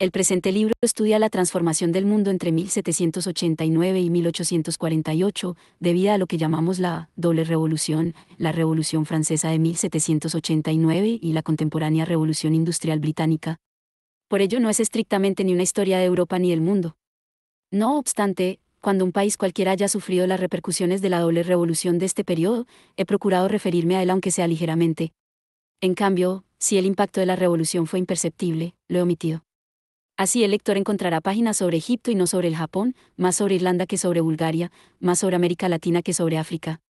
El presente libro estudia la transformación del mundo entre 1789 y 1848, debido a lo que llamamos la doble revolución, la Revolución Francesa de 1789 y la contemporánea Revolución Industrial Británica. Por ello no es estrictamente ni una historia de Europa ni del mundo. No obstante, cuando un país cualquiera haya sufrido las repercusiones de la doble revolución de este periodo, he procurado referirme a él aunque sea ligeramente. En cambio, si el impacto de la revolución fue imperceptible, lo he omitido. Así el lector encontrará páginas sobre Egipto y no sobre el Japón, más sobre Irlanda que sobre Bulgaria, más sobre América Latina que sobre África.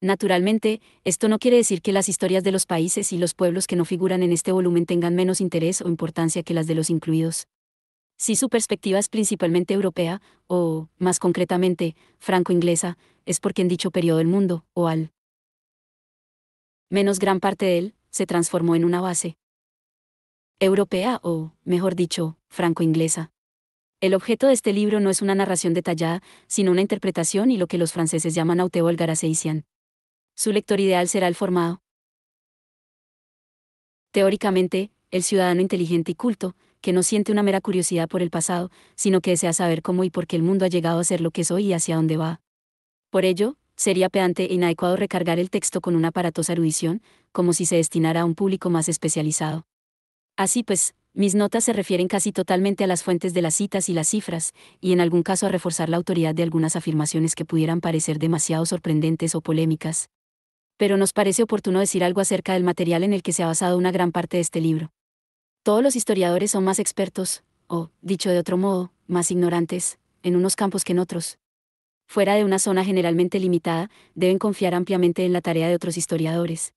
Naturalmente, esto no quiere decir que las historias de los países y los pueblos que no figuran en este volumen tengan menos interés o importancia que las de los incluidos. Si su perspectiva es principalmente europea, o, más concretamente, franco-inglesa, es porque en dicho periodo el mundo, o al menos gran parte de él, se transformó en una base europea o, mejor dicho, franco-inglesa. El objeto de este libro no es una narración detallada, sino una interpretación y lo que los franceses llaman auteo Su lector ideal será el formado. Teóricamente, el ciudadano inteligente y culto, que no siente una mera curiosidad por el pasado, sino que desea saber cómo y por qué el mundo ha llegado a ser lo que es hoy y hacia dónde va. Por ello, sería peante e inadecuado recargar el texto con una aparatosa erudición, como si se destinara a un público más especializado. Así pues, mis notas se refieren casi totalmente a las fuentes de las citas y las cifras, y en algún caso a reforzar la autoridad de algunas afirmaciones que pudieran parecer demasiado sorprendentes o polémicas. Pero nos parece oportuno decir algo acerca del material en el que se ha basado una gran parte de este libro. Todos los historiadores son más expertos, o, dicho de otro modo, más ignorantes, en unos campos que en otros. Fuera de una zona generalmente limitada, deben confiar ampliamente en la tarea de otros historiadores.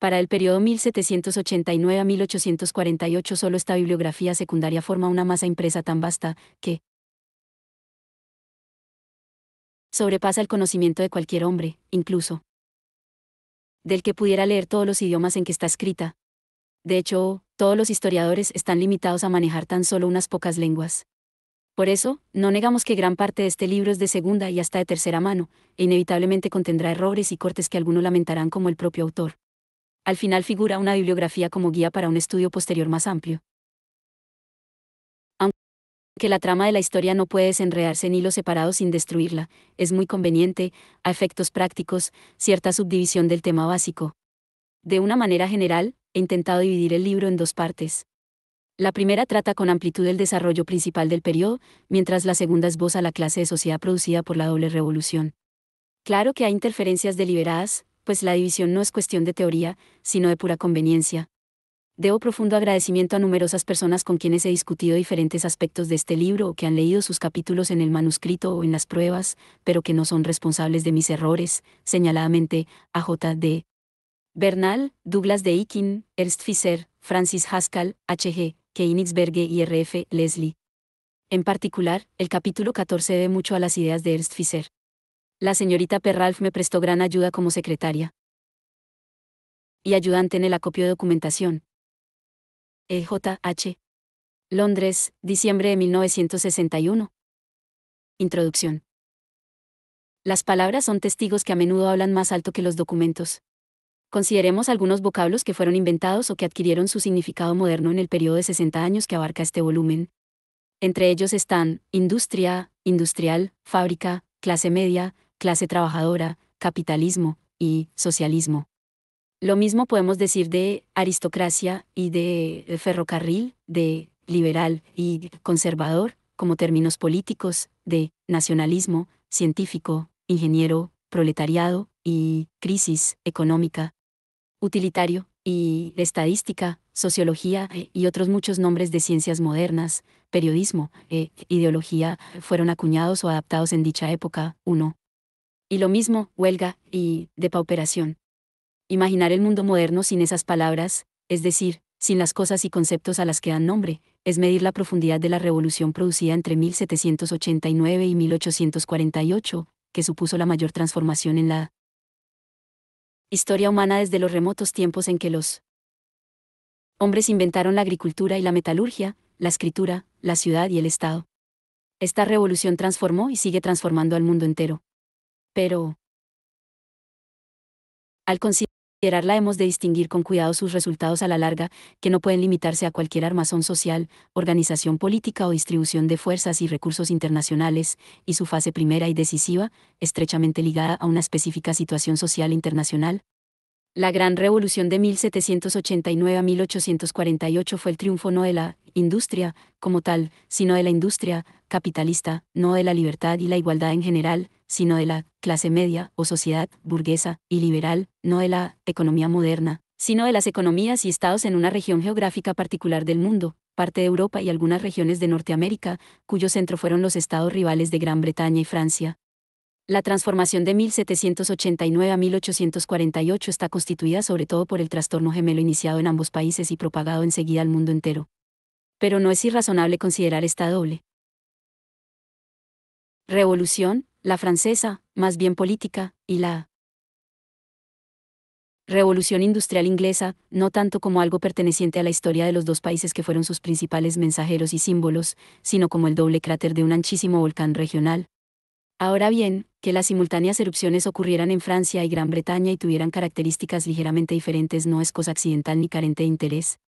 Para el periodo 1789 a 1848 solo esta bibliografía secundaria forma una masa impresa tan vasta, que sobrepasa el conocimiento de cualquier hombre, incluso del que pudiera leer todos los idiomas en que está escrita. De hecho, todos los historiadores están limitados a manejar tan solo unas pocas lenguas. Por eso, no negamos que gran parte de este libro es de segunda y hasta de tercera mano, e inevitablemente contendrá errores y cortes que algunos lamentarán como el propio autor. Al final figura una bibliografía como guía para un estudio posterior más amplio. Aunque la trama de la historia no puede desenredarse en hilos separados sin destruirla, es muy conveniente, a efectos prácticos, cierta subdivisión del tema básico. De una manera general, he intentado dividir el libro en dos partes. La primera trata con amplitud el desarrollo principal del periodo, mientras la segunda esboza la clase de sociedad producida por la doble revolución. Claro que hay interferencias deliberadas, pues la división no es cuestión de teoría, sino de pura conveniencia. Debo profundo agradecimiento a numerosas personas con quienes he discutido diferentes aspectos de este libro o que han leído sus capítulos en el manuscrito o en las pruebas, pero que no son responsables de mis errores, señaladamente a J.D. Bernal, Douglas de Ikin, Ernst Fischer, Francis Haskell, H.G., Berge y R.F. Leslie. En particular, el capítulo 14 debe mucho a las ideas de Ernst Fischer. La señorita Perralf me prestó gran ayuda como secretaria y ayudante en el acopio de documentación. EJH. Londres, diciembre de 1961. Introducción. Las palabras son testigos que a menudo hablan más alto que los documentos. Consideremos algunos vocablos que fueron inventados o que adquirieron su significado moderno en el periodo de 60 años que abarca este volumen. Entre ellos están industria, industrial, fábrica, clase media, clase trabajadora, capitalismo y socialismo. Lo mismo podemos decir de aristocracia y de ferrocarril, de liberal y conservador, como términos políticos, de nacionalismo, científico, ingeniero, proletariado y crisis económica, utilitario y estadística, sociología eh, y otros muchos nombres de ciencias modernas, periodismo e ideología fueron acuñados o adaptados en dicha época. Uno y lo mismo, huelga, y depauperación. Imaginar el mundo moderno sin esas palabras, es decir, sin las cosas y conceptos a las que dan nombre, es medir la profundidad de la revolución producida entre 1789 y 1848, que supuso la mayor transformación en la historia humana desde los remotos tiempos en que los hombres inventaron la agricultura y la metalurgia, la escritura, la ciudad y el Estado. Esta revolución transformó y sigue transformando al mundo entero pero al considerarla hemos de distinguir con cuidado sus resultados a la larga, que no pueden limitarse a cualquier armazón social, organización política o distribución de fuerzas y recursos internacionales, y su fase primera y decisiva, estrechamente ligada a una específica situación social internacional, la gran revolución de 1789 a 1848 fue el triunfo no de la industria, como tal, sino de la industria capitalista, no de la libertad y la igualdad en general, sino de la clase media o sociedad burguesa y liberal, no de la economía moderna, sino de las economías y estados en una región geográfica particular del mundo, parte de Europa y algunas regiones de Norteamérica, cuyo centro fueron los estados rivales de Gran Bretaña y Francia. La transformación de 1789 a 1848 está constituida sobre todo por el trastorno gemelo iniciado en ambos países y propagado enseguida al mundo entero. Pero no es irrazonable considerar esta doble revolución la francesa, más bien política, y la Revolución Industrial Inglesa, no tanto como algo perteneciente a la historia de los dos países que fueron sus principales mensajeros y símbolos, sino como el doble cráter de un anchísimo volcán regional. Ahora bien, que las simultáneas erupciones ocurrieran en Francia y Gran Bretaña y tuvieran características ligeramente diferentes no es cosa accidental ni carente de interés.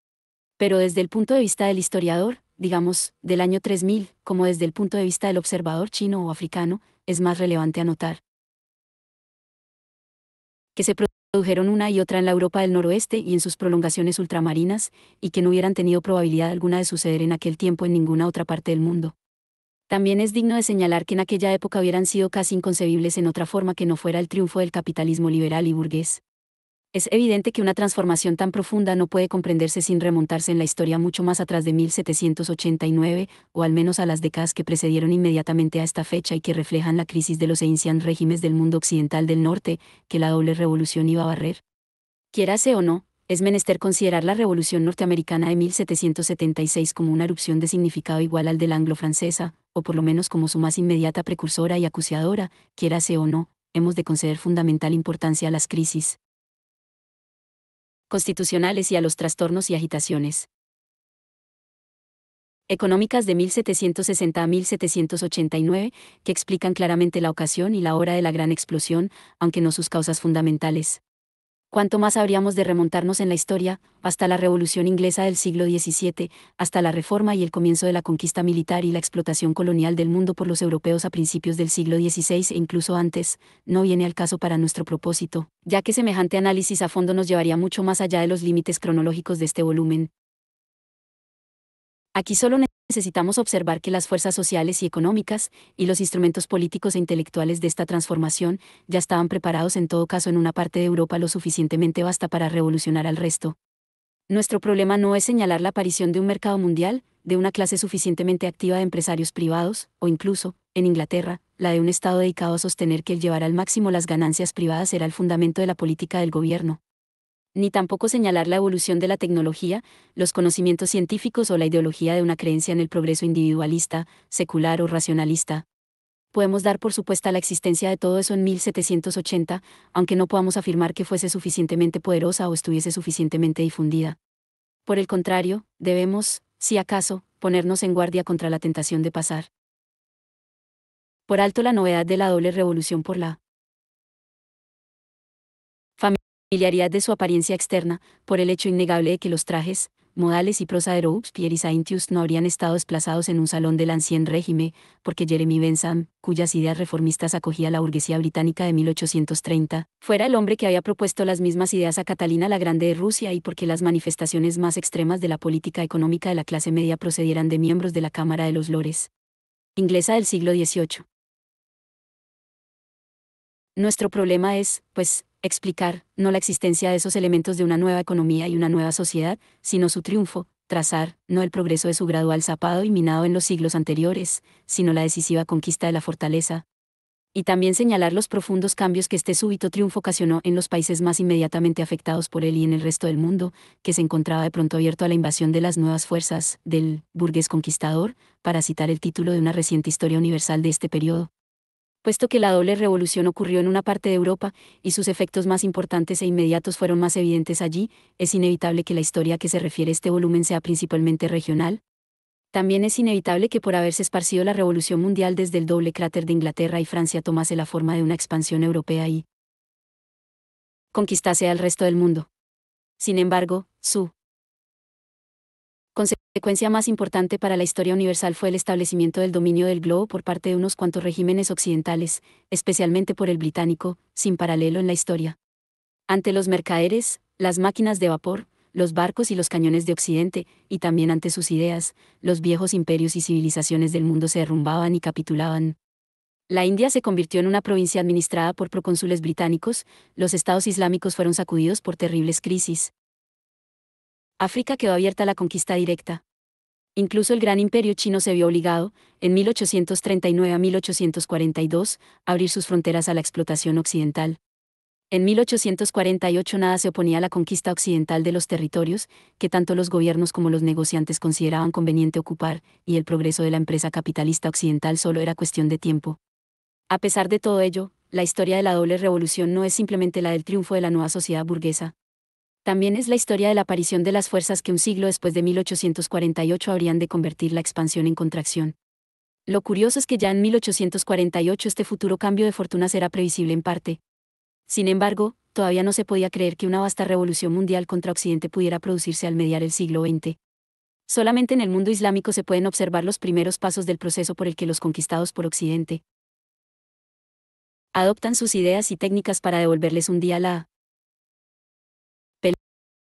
Pero desde el punto de vista del historiador, digamos, del año 3000, como desde el punto de vista del observador chino o africano, es más relevante anotar que se produjeron una y otra en la Europa del noroeste y en sus prolongaciones ultramarinas, y que no hubieran tenido probabilidad alguna de suceder en aquel tiempo en ninguna otra parte del mundo. También es digno de señalar que en aquella época hubieran sido casi inconcebibles en otra forma que no fuera el triunfo del capitalismo liberal y burgués. Es evidente que una transformación tan profunda no puede comprenderse sin remontarse en la historia mucho más atrás de 1789, o al menos a las décadas que precedieron inmediatamente a esta fecha y que reflejan la crisis de los eincian regímenes del mundo occidental del norte, que la doble revolución iba a barrer. Quiérase o no, es menester considerar la Revolución Norteamericana de 1776 como una erupción de significado igual al de la anglo-francesa, o por lo menos como su más inmediata precursora y acuciadora, quiérase o no, hemos de conceder fundamental importancia a las crisis, constitucionales y a los trastornos y agitaciones económicas de 1760 a 1789, que explican claramente la ocasión y la hora de la gran explosión, aunque no sus causas fundamentales cuánto más habríamos de remontarnos en la historia, hasta la Revolución inglesa del siglo XVII, hasta la Reforma y el comienzo de la conquista militar y la explotación colonial del mundo por los europeos a principios del siglo XVI e incluso antes, no viene al caso para nuestro propósito, ya que semejante análisis a fondo nos llevaría mucho más allá de los límites cronológicos de este volumen. Aquí solo necesitamos observar que las fuerzas sociales y económicas, y los instrumentos políticos e intelectuales de esta transformación, ya estaban preparados en todo caso en una parte de Europa lo suficientemente vasta para revolucionar al resto. Nuestro problema no es señalar la aparición de un mercado mundial, de una clase suficientemente activa de empresarios privados, o incluso, en Inglaterra, la de un Estado dedicado a sostener que el llevar al máximo las ganancias privadas era el fundamento de la política del gobierno, ni tampoco señalar la evolución de la tecnología, los conocimientos científicos o la ideología de una creencia en el progreso individualista, secular o racionalista. Podemos dar por supuesta la existencia de todo eso en 1780, aunque no podamos afirmar que fuese suficientemente poderosa o estuviese suficientemente difundida. Por el contrario, debemos, si acaso, ponernos en guardia contra la tentación de pasar por alto la novedad de la doble revolución por la familiaridad de su apariencia externa, por el hecho innegable de que los trajes, modales y prosa de Robespierre y no habrían estado desplazados en un salón del ancien régimen, porque Jeremy Benson, cuyas ideas reformistas acogía la burguesía británica de 1830, fuera el hombre que había propuesto las mismas ideas a Catalina la Grande de Rusia y porque las manifestaciones más extremas de la política económica de la clase media procedieran de miembros de la Cámara de los Lores inglesa del siglo XVIII. Nuestro problema es, pues, explicar, no la existencia de esos elementos de una nueva economía y una nueva sociedad, sino su triunfo, trazar, no el progreso de su gradual zapado y minado en los siglos anteriores, sino la decisiva conquista de la fortaleza. Y también señalar los profundos cambios que este súbito triunfo ocasionó en los países más inmediatamente afectados por él y en el resto del mundo, que se encontraba de pronto abierto a la invasión de las nuevas fuerzas, del burgués conquistador, para citar el título de una reciente historia universal de este periodo puesto que la doble revolución ocurrió en una parte de Europa, y sus efectos más importantes e inmediatos fueron más evidentes allí, es inevitable que la historia a que se refiere este volumen sea principalmente regional. También es inevitable que por haberse esparcido la revolución mundial desde el doble cráter de Inglaterra y Francia tomase la forma de una expansión europea y conquistase al resto del mundo. Sin embargo, su consecuencia más importante para la historia universal fue el establecimiento del dominio del globo por parte de unos cuantos regímenes occidentales, especialmente por el británico, sin paralelo en la historia. Ante los mercaderes, las máquinas de vapor, los barcos y los cañones de Occidente, y también ante sus ideas, los viejos imperios y civilizaciones del mundo se derrumbaban y capitulaban. La India se convirtió en una provincia administrada por procónsules británicos, los estados islámicos fueron sacudidos por terribles crisis, África quedó abierta a la conquista directa. Incluso el gran imperio chino se vio obligado, en 1839 a 1842, a abrir sus fronteras a la explotación occidental. En 1848 nada se oponía a la conquista occidental de los territorios, que tanto los gobiernos como los negociantes consideraban conveniente ocupar, y el progreso de la empresa capitalista occidental solo era cuestión de tiempo. A pesar de todo ello, la historia de la doble revolución no es simplemente la del triunfo de la nueva sociedad burguesa, también es la historia de la aparición de las fuerzas que un siglo después de 1848 habrían de convertir la expansión en contracción. Lo curioso es que ya en 1848 este futuro cambio de fortuna será previsible en parte. Sin embargo, todavía no se podía creer que una vasta revolución mundial contra Occidente pudiera producirse al mediar el siglo XX. Solamente en el mundo islámico se pueden observar los primeros pasos del proceso por el que los conquistados por Occidente adoptan sus ideas y técnicas para devolverles un día la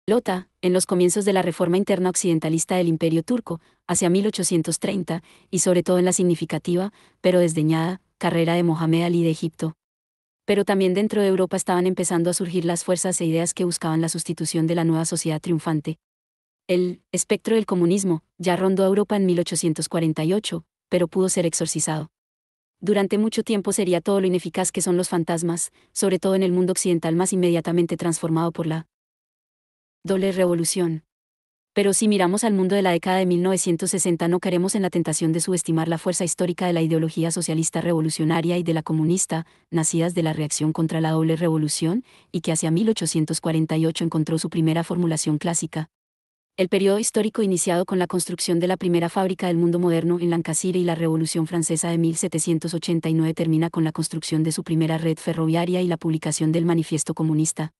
Lota, en los comienzos de la reforma interna occidentalista del Imperio turco, hacia 1830, y sobre todo en la significativa, pero desdeñada, carrera de Mohamed Ali de Egipto. Pero también dentro de Europa estaban empezando a surgir las fuerzas e ideas que buscaban la sustitución de la nueva sociedad triunfante. El espectro del comunismo ya rondó a Europa en 1848, pero pudo ser exorcizado durante mucho tiempo sería todo lo ineficaz que son los fantasmas, sobre todo en el mundo occidental más inmediatamente transformado por la doble revolución. Pero si miramos al mundo de la década de 1960 no queremos en la tentación de subestimar la fuerza histórica de la ideología socialista revolucionaria y de la comunista, nacidas de la reacción contra la doble revolución, y que hacia 1848 encontró su primera formulación clásica, el periodo histórico iniciado con la construcción de la primera fábrica del mundo moderno en Lancashire y la Revolución Francesa de 1789 termina con la construcción de su primera red ferroviaria y la publicación del Manifiesto Comunista.